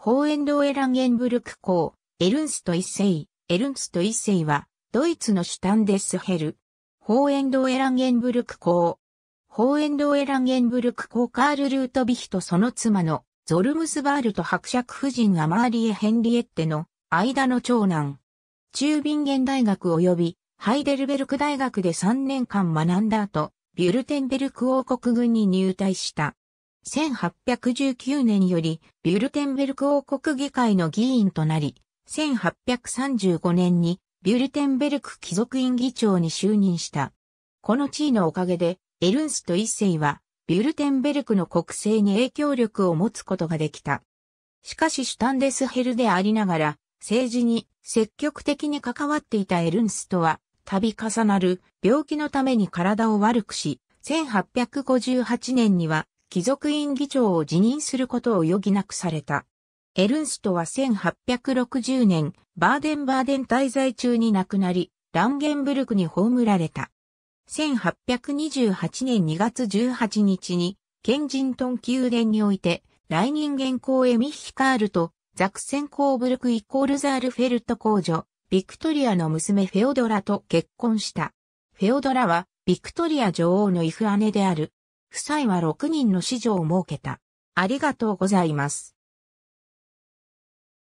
ホーエンドーエランゲンブルク公、エルンスト一世、エルンスト一世は、ドイツのシュタンデスヘル。ホーエンドーエランゲンブルク公。ホーエンドーエランゲンブルク公カール・ルートビヒとその妻のゾルムスバールと伯爵夫人アマーリエ・ヘンリエッテの間の長男。中ビンゲン大学及びハイデルベルク大学で3年間学んだ後、ビュルテンベルク王国軍に入隊した。1819年よりビュルテンベルク王国議会の議員となり、1835年にビュルテンベルク貴族院議長に就任した。この地位のおかげで、エルンスト一世は、ビュルテンベルクの国政に影響力を持つことができた。しかしシュタンデスヘルでありながら、政治に積極的に関わっていたエルンストは、度重なる病気のために体を悪くし、1858年には貴族院議長を辞任することを余儀なくされた。エルンストは1860年、バーデンバーデン滞在中に亡くなり、ランゲンブルクに葬られた。1828年2月18日に、ケンジントン宮殿において、来人原稿エミヒカールと、ザクセンコーブルクイコールザールフェルト公女、ビクトリアの娘フェオドラと結婚した。フェオドラは、ビクトリア女王のイフ姉である、夫妻は6人の子女を設けた。ありがとうございます。